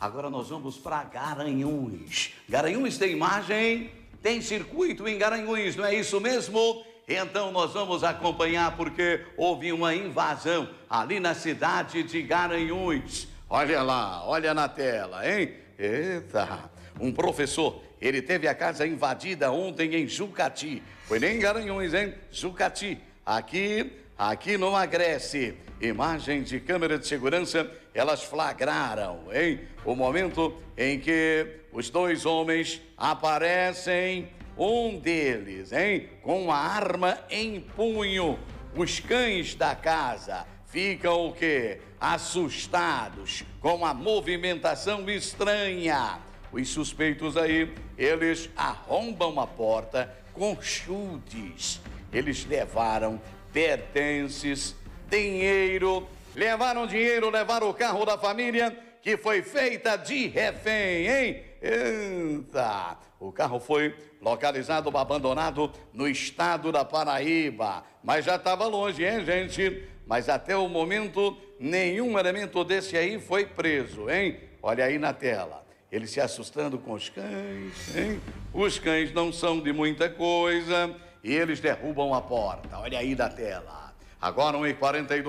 agora nós vamos para Garanhuns. Garanhuns tem imagem, tem circuito em Garanhuns, não é isso mesmo? Então nós vamos acompanhar porque houve uma invasão ali na cidade de Garanhuns. Olha lá, olha na tela, hein? Eita! Um professor, ele teve a casa invadida ontem em Jucati. Foi nem em Garanhuns, hein? Jucati. Aqui aqui não Agreste. Imagens de câmera de segurança, elas flagraram, hein? O momento em que os dois homens aparecem, um deles, hein? Com uma arma em punho. Os cães da casa ficam o quê? Assustados com a movimentação estranha. Os suspeitos aí, eles arrombam a porta com chutes. Eles levaram pertences, dinheiro. Levaram dinheiro, levaram o carro da família que foi feita de refém, hein? Eita! O carro foi localizado, abandonado no estado da Paraíba. Mas já estava longe, hein, gente? Mas até o momento, nenhum elemento desse aí foi preso, hein? Olha aí na tela. Ele se assustando com os cães, hein? Os cães não são de muita coisa e eles derrubam a porta. Olha aí da tela. Agora 1h42.